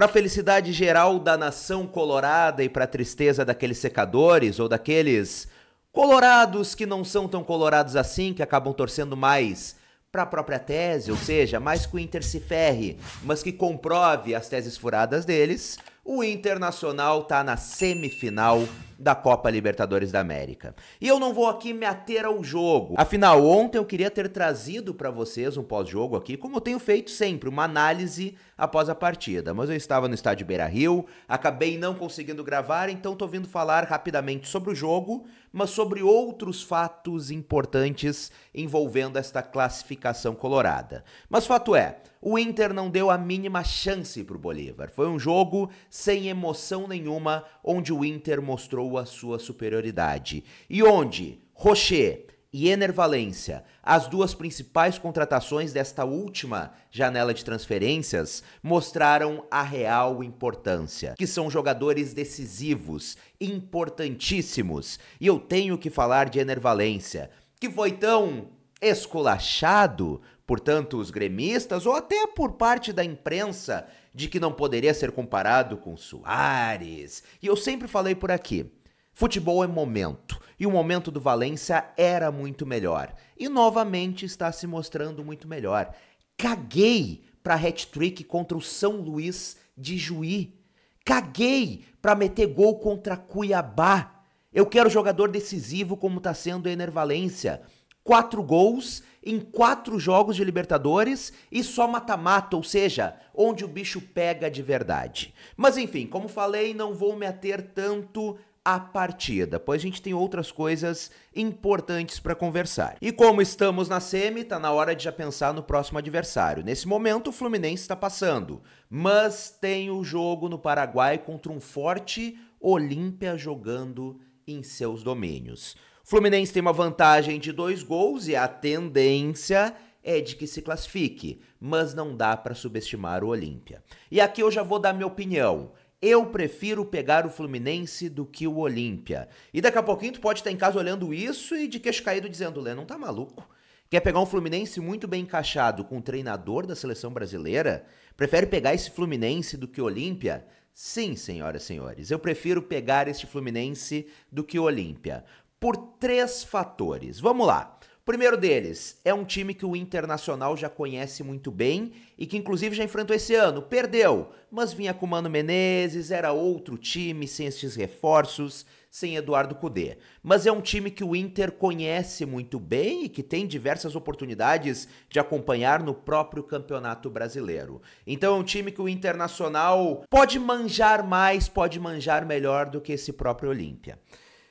Para a felicidade geral da nação colorada e para a tristeza daqueles secadores ou daqueles colorados que não são tão colorados assim, que acabam torcendo mais para a própria tese, ou seja, mais que o Inter se ferre, mas que comprove as teses furadas deles, o Internacional está na semifinal da Copa Libertadores da América. E eu não vou aqui me ater ao jogo. Afinal, ontem eu queria ter trazido para vocês um pós-jogo aqui, como eu tenho feito sempre, uma análise após a partida. Mas eu estava no estádio Beira-Rio, acabei não conseguindo gravar, então tô vindo falar rapidamente sobre o jogo, mas sobre outros fatos importantes envolvendo esta classificação colorada. Mas fato é, o Inter não deu a mínima chance para o Bolívar. Foi um jogo sem emoção nenhuma, onde o Inter mostrou a sua superioridade. E onde Rocher e Ener Valência, as duas principais contratações desta última janela de transferências, mostraram a real importância, que são jogadores decisivos, importantíssimos. E eu tenho que falar de Ener Valência, que foi tão esculachado portanto, os gremistas, ou até por parte da imprensa, de que não poderia ser comparado com Soares. E eu sempre falei por aqui: futebol é momento. E o momento do Valência era muito melhor. E novamente está se mostrando muito melhor. Caguei para hat-trick contra o São Luís de Juí. Caguei para meter gol contra Cuiabá. Eu quero jogador decisivo como está sendo o Enervalência. Quatro gols em quatro jogos de Libertadores e só mata-mata, ou seja, onde o bicho pega de verdade. Mas enfim, como falei, não vou me ater tanto a partida, pois a gente tem outras coisas importantes para conversar. E como estamos na semi, tá na hora de já pensar no próximo adversário. Nesse momento o Fluminense está passando, mas tem o jogo no Paraguai contra um forte Olímpia jogando em seus domínios. Fluminense tem uma vantagem de dois gols e a tendência é de que se classifique, mas não dá para subestimar o Olímpia. E aqui eu já vou dar minha opinião. Eu prefiro pegar o Fluminense do que o Olímpia. E daqui a pouquinho tu pode estar em casa olhando isso e de queixo caído dizendo, Lê, não tá maluco? Quer pegar um Fluminense muito bem encaixado com o treinador da seleção brasileira? Prefere pegar esse Fluminense do que o Olímpia? Sim, senhoras e senhores, eu prefiro pegar este Fluminense do que o Olímpia por três fatores. Vamos lá. primeiro deles, é um time que o Internacional já conhece muito bem e que inclusive já enfrentou esse ano, perdeu, mas vinha com Mano Menezes, era outro time sem esses reforços, sem Eduardo Cudê. Mas é um time que o Inter conhece muito bem e que tem diversas oportunidades de acompanhar no próprio Campeonato Brasileiro. Então é um time que o Internacional pode manjar mais, pode manjar melhor do que esse próprio Olímpia.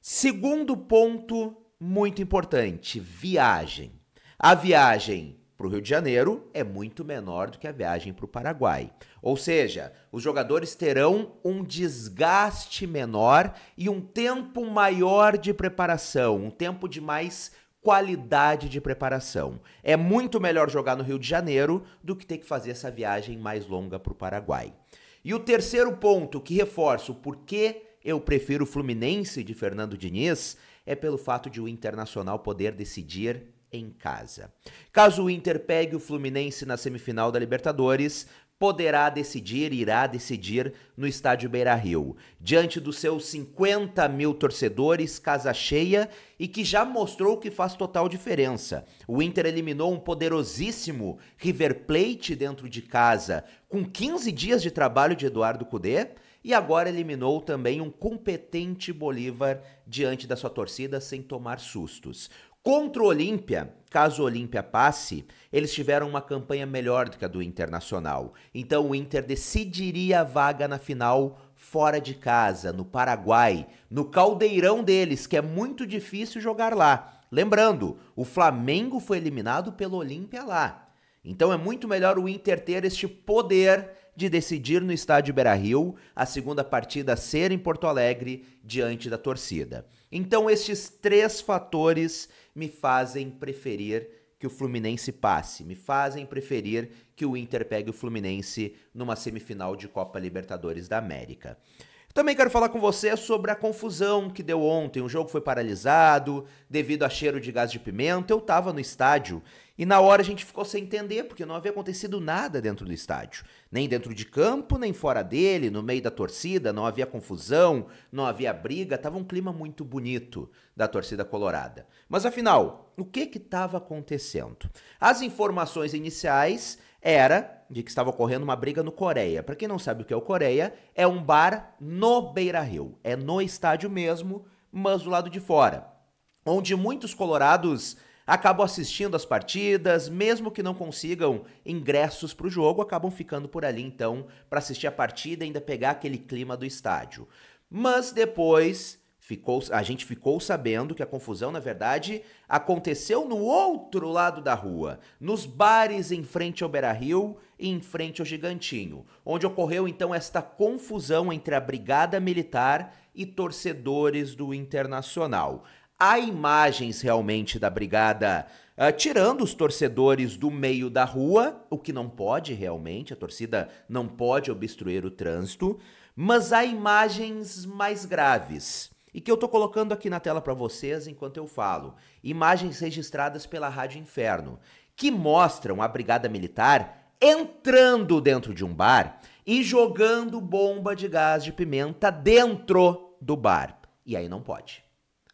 Segundo ponto muito importante: viagem. A viagem para o Rio de Janeiro é muito menor do que a viagem para o Paraguai. Ou seja, os jogadores terão um desgaste menor e um tempo maior de preparação, um tempo de mais qualidade de preparação. É muito melhor jogar no Rio de Janeiro do que ter que fazer essa viagem mais longa para o Paraguai. E o terceiro ponto que reforço o porquê eu prefiro o Fluminense de Fernando Diniz é pelo fato de o Internacional poder decidir em casa. Caso o Inter pegue o Fluminense na semifinal da Libertadores, poderá decidir, irá decidir no estádio Beira Rio, diante dos seus 50 mil torcedores, casa cheia e que já mostrou que faz total diferença. O Inter eliminou um poderosíssimo River Plate dentro de casa com 15 dias de trabalho de Eduardo Cudê e agora eliminou também um competente Bolívar diante da sua torcida sem tomar sustos. Contra o Olímpia, caso o Olímpia passe, eles tiveram uma campanha melhor do que a do Internacional. Então o Inter decidiria a vaga na final fora de casa, no Paraguai, no caldeirão deles, que é muito difícil jogar lá. Lembrando, o Flamengo foi eliminado pelo Olímpia lá. Então é muito melhor o Inter ter este poder de decidir no estádio Beira Rio a segunda partida ser em Porto Alegre diante da torcida. Então, estes três fatores me fazem preferir que o Fluminense passe, me fazem preferir que o Inter pegue o Fluminense numa semifinal de Copa Libertadores da América. Também quero falar com você sobre a confusão que deu ontem. O jogo foi paralisado devido a cheiro de gás de pimenta. Eu estava no estádio e na hora a gente ficou sem entender porque não havia acontecido nada dentro do estádio, nem dentro de campo, nem fora dele, no meio da torcida, não havia confusão, não havia briga, tava um clima muito bonito da torcida colorada. Mas afinal, o que que estava acontecendo? As informações iniciais era de que estava ocorrendo uma briga no Coreia. Para quem não sabe o que é o Coreia, é um bar no Beira-Rio, é no estádio mesmo, mas do lado de fora, onde muitos colorados acabam assistindo as partidas, mesmo que não consigam ingressos para o jogo, acabam ficando por ali então para assistir a partida e ainda pegar aquele clima do estádio. Mas depois ficou, a gente ficou sabendo que a confusão, na verdade, aconteceu no outro lado da rua, nos bares em frente ao Beira Rio e em frente ao Gigantinho, onde ocorreu então esta confusão entre a Brigada Militar e torcedores do Internacional. Há imagens realmente da Brigada Uh, tirando os torcedores do meio da rua, o que não pode realmente, a torcida não pode obstruir o trânsito, mas há imagens mais graves e que eu estou colocando aqui na tela para vocês enquanto eu falo. Imagens registradas pela Rádio Inferno, que mostram a Brigada Militar entrando dentro de um bar e jogando bomba de gás de pimenta dentro do bar. E aí não pode.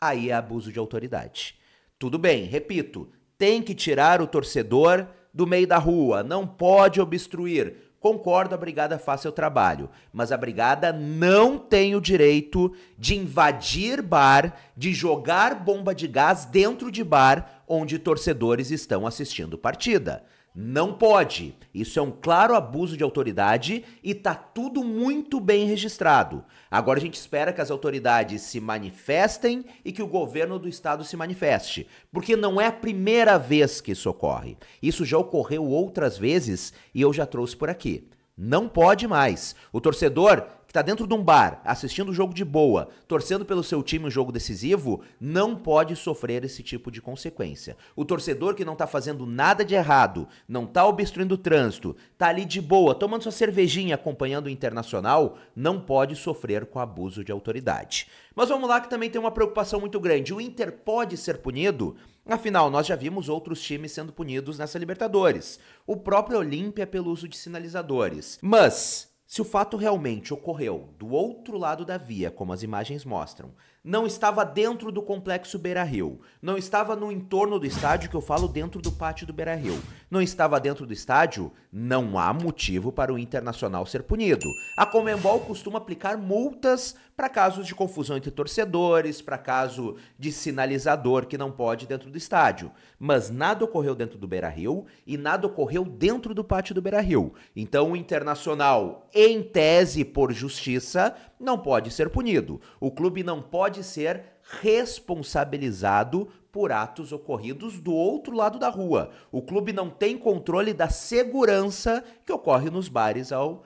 Aí é abuso de autoridade. Tudo bem, repito, tem que tirar o torcedor do meio da rua, não pode obstruir. Concordo, a brigada faz seu trabalho, mas a brigada não tem o direito de invadir bar, de jogar bomba de gás dentro de bar onde torcedores estão assistindo partida. Não pode. Isso é um claro abuso de autoridade e tá tudo muito bem registrado. Agora a gente espera que as autoridades se manifestem e que o governo do estado se manifeste, porque não é a primeira vez que isso ocorre. Isso já ocorreu outras vezes e eu já trouxe por aqui. Não pode mais. O torcedor que tá dentro de um bar, assistindo o jogo de boa, torcendo pelo seu time um jogo decisivo, não pode sofrer esse tipo de consequência. O torcedor que não está fazendo nada de errado, não está obstruindo o trânsito, tá ali de boa, tomando sua cervejinha, acompanhando o internacional, não pode sofrer com abuso de autoridade. Mas vamos lá que também tem uma preocupação muito grande. O Inter pode ser punido? Afinal, nós já vimos outros times sendo punidos nessa Libertadores. O próprio Olímpia é pelo uso de sinalizadores. Mas se o fato realmente ocorreu do outro lado da via, como as imagens mostram, não estava dentro do complexo Beira-Rio, não estava no entorno do estádio, que eu falo dentro do pátio do Beira-Rio, não estava dentro do estádio, não há motivo para o Internacional ser punido. A Comembol costuma aplicar multas para casos de confusão entre torcedores, para caso de sinalizador que não pode dentro do estádio, mas nada ocorreu dentro do Beira-Rio e nada ocorreu dentro do pátio do Beira-Rio. Então o Internacional, em tese por justiça, não pode ser punido. O clube não pode ser responsabilizado por atos ocorridos do outro lado da rua. O clube não tem controle da segurança que ocorre nos bares ao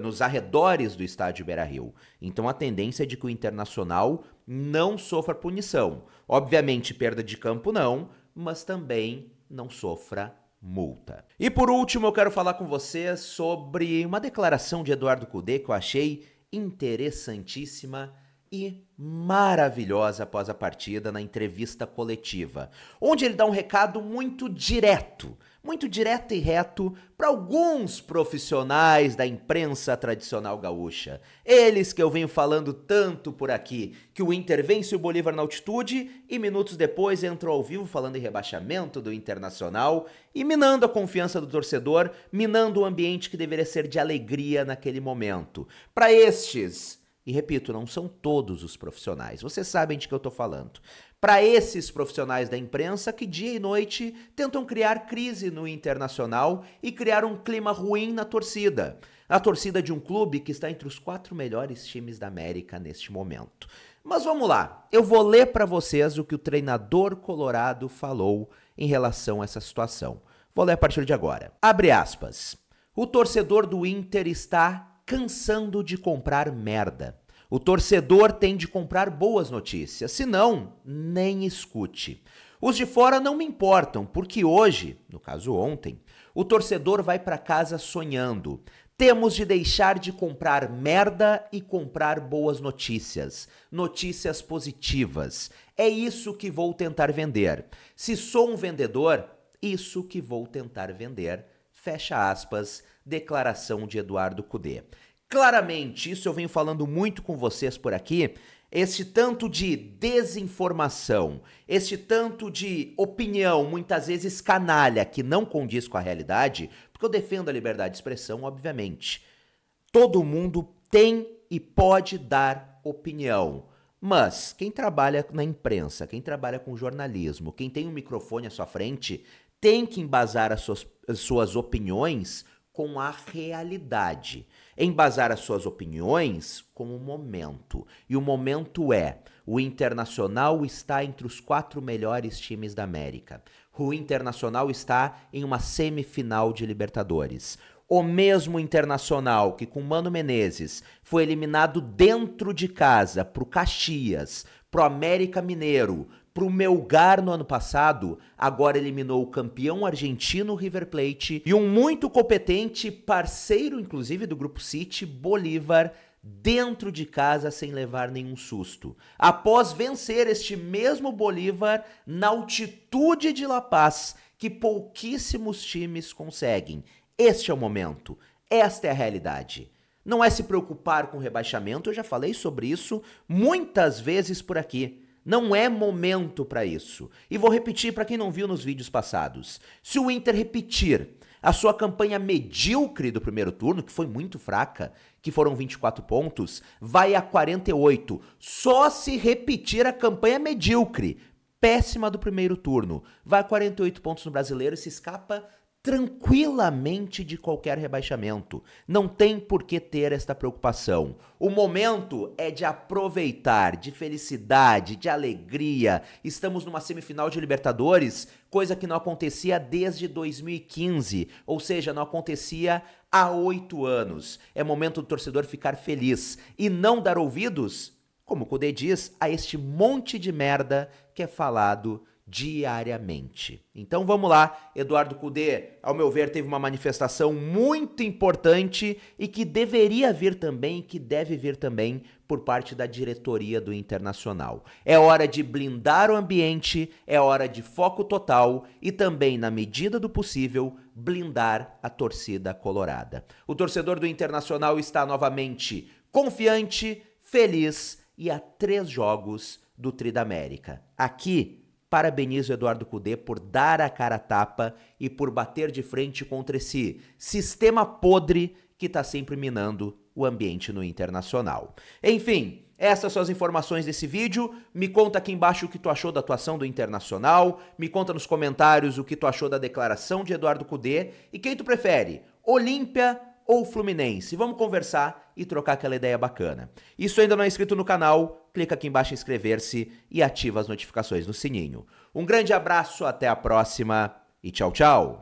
nos arredores do estádio Beira-Rio. Então a tendência é de que o Internacional não sofra punição. Obviamente perda de campo não, mas também não sofra multa. E por último, eu quero falar com você sobre uma declaração de Eduardo Cudê que eu achei interessantíssima e maravilhosa após a partida na entrevista coletiva, onde ele dá um recado muito direto muito direto e reto para alguns profissionais da imprensa tradicional gaúcha. Eles que eu venho falando tanto por aqui, que o Inter vence o Bolívar na altitude e minutos depois entrou ao vivo falando em rebaixamento do Internacional e minando a confiança do torcedor, minando o ambiente que deveria ser de alegria naquele momento. Para estes e repito, não são todos os profissionais. Vocês sabem de que eu estou falando. Para esses profissionais da imprensa que dia e noite tentam criar crise no internacional e criar um clima ruim na torcida. A torcida de um clube que está entre os quatro melhores times da América neste momento. Mas vamos lá, eu vou ler para vocês o que o treinador colorado falou em relação a essa situação. Vou ler a partir de agora. Abre aspas. O torcedor do Inter está cansando de comprar merda. O torcedor tem de comprar boas notícias, senão, nem escute. Os de fora não me importam, porque hoje, no caso ontem, o torcedor vai para casa sonhando. Temos de deixar de comprar merda e comprar boas notícias, notícias positivas. É isso que vou tentar vender. Se sou um vendedor, isso que vou tentar vender. Fecha aspas, declaração de Eduardo Cudê claramente, isso eu venho falando muito com vocês por aqui, esse tanto de desinformação, esse tanto de opinião, muitas vezes canalha, que não condiz com a realidade, porque eu defendo a liberdade de expressão, obviamente. Todo mundo tem e pode dar opinião. Mas quem trabalha na imprensa, quem trabalha com jornalismo, quem tem um microfone à sua frente, tem que embasar as suas, as suas opiniões com a realidade. Embasar as suas opiniões com o momento. E o momento é: o Internacional está entre os quatro melhores times da América. O Internacional está em uma semifinal de Libertadores o mesmo internacional que com Mano Menezes foi eliminado dentro de casa pro Caxias, pro América Mineiro, para o Melgar no ano passado, agora eliminou o campeão argentino River Plate e um muito competente parceiro, inclusive, do Grupo City, Bolívar, dentro de casa sem levar nenhum susto. Após vencer este mesmo Bolívar na altitude de La Paz, que pouquíssimos times conseguem. Este é o momento, esta é a realidade. Não é se preocupar com rebaixamento, eu já falei sobre isso muitas vezes por aqui. Não é momento para isso. E vou repetir para quem não viu nos vídeos passados. Se o Inter repetir a sua campanha medíocre do primeiro turno, que foi muito fraca, que foram 24 pontos, vai a 48. Só se repetir a campanha medíocre, péssima do primeiro turno, vai a 48 pontos no brasileiro e se escapa tranquilamente de qualquer rebaixamento. Não tem por que ter esta preocupação. O momento é de aproveitar, de felicidade, de alegria. Estamos numa semifinal de Libertadores, coisa que não acontecia desde 2015, ou seja, não acontecia há oito anos. É momento do torcedor ficar feliz e não dar ouvidos, como o Cudê diz, a este monte de merda que é falado diariamente. Então vamos lá, Eduardo Cudê, ao meu ver, teve uma manifestação muito importante e que deveria vir também, que deve vir também por parte da diretoria do Internacional. É hora de blindar o ambiente, é hora de foco total e também, na medida do possível, blindar a torcida colorada. O torcedor do Internacional está novamente confiante, feliz e há três jogos do Tri da América. Aqui Parabenizo Eduardo Cudê por dar a cara a tapa e por bater de frente contra esse sistema podre que está sempre minando o ambiente no internacional. Enfim, essas são as informações desse vídeo. Me conta aqui embaixo o que tu achou da atuação do Internacional, me conta nos comentários o que tu achou da declaração de Eduardo Cudê e quem tu prefere, Olímpia ou Fluminense. Vamos conversar e trocar aquela ideia bacana. Isso ainda não é inscrito no canal? Clica aqui embaixo em inscrever-se e ativa as notificações no sininho. Um grande abraço, até a próxima e tchau, tchau!